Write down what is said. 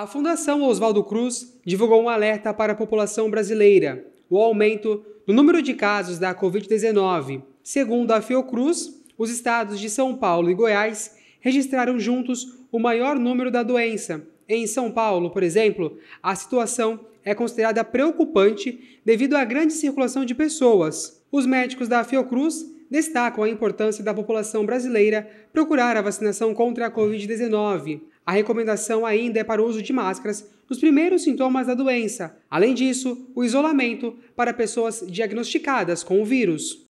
A Fundação Oswaldo Cruz divulgou um alerta para a população brasileira: o aumento no número de casos da Covid-19. Segundo a Fiocruz, os estados de São Paulo e Goiás registraram juntos o maior número da doença. Em São Paulo, por exemplo, a situação é considerada preocupante devido à grande circulação de pessoas. Os médicos da Fiocruz destacam a importância da população brasileira procurar a vacinação contra a Covid-19. A recomendação ainda é para o uso de máscaras nos primeiros sintomas da doença. Além disso, o isolamento para pessoas diagnosticadas com o vírus.